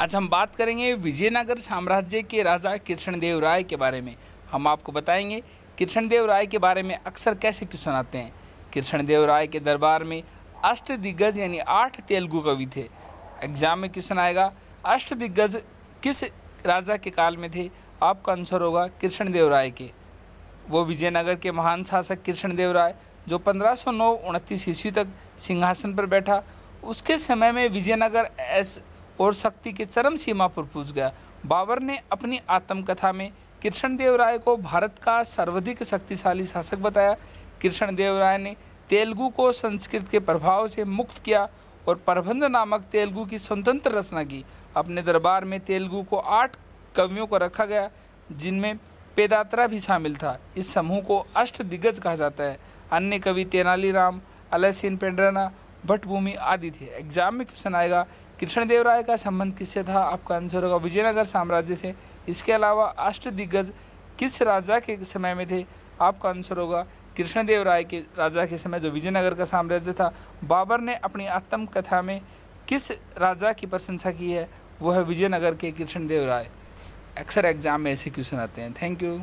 आज हम बात करेंगे विजयनगर साम्राज्य के राजा कृष्णदेव राय के बारे में हम आपको बताएंगे कृष्णदेव राय के बारे में अक्सर कैसे क्वेश्चन आते हैं कृष्णदेव राय के दरबार में अष्ट दिग्गज यानी आठ तेलुगु कवि थे एग्जाम में क्वेश्चन आएगा अष्ट दिग्गज किस राजा के काल में थे आपका आंसर होगा कृष्णदेव राय के वो विजयनगर के महान शासक कृष्णदेव राय जो पंद्रह सौ ईस्वी तक सिंहासन पर बैठा उसके समय में विजयनगर एस और शक्ति की चरम सीमा पर पूछ गया बाबर ने अपनी आत्मकथा में कृष्णदेव राय को भारत का सर्वाधिक शक्तिशाली शासक बताया कृष्णदेव राय ने तेलुगु को संस्कृत के प्रभाव से मुक्त किया और प्रबंध नामक तेलुगु की स्वतंत्र रचना की अपने दरबार में तेलुगु को आठ कवियों को रखा गया जिनमें पेदात्रा भी शामिल था इस समूह को अष्ट दिग्गज कहा जाता है अन्य कवि तेनालीराम अलसिन पेंड्रना भट्टभूमि आदि थे एग्जाम में क्वेश्चन आएगा कृष्णदेव राय का संबंध किससे था आपका आंसर होगा विजयनगर साम्राज्य से इसके अलावा अष्ट दिग्गज किस राजा के समय में थे आपका आंसर होगा कृष्णदेव राय के राजा के समय जो विजयनगर का साम्राज्य था बाबर ने अपनी आत्मकथा में किस राजा की प्रशंसा की है वह है विजयनगर के कृष्णदेव राय अक्सर एग्जाम में ऐसे क्वेश्चन आते हैं थैंक यू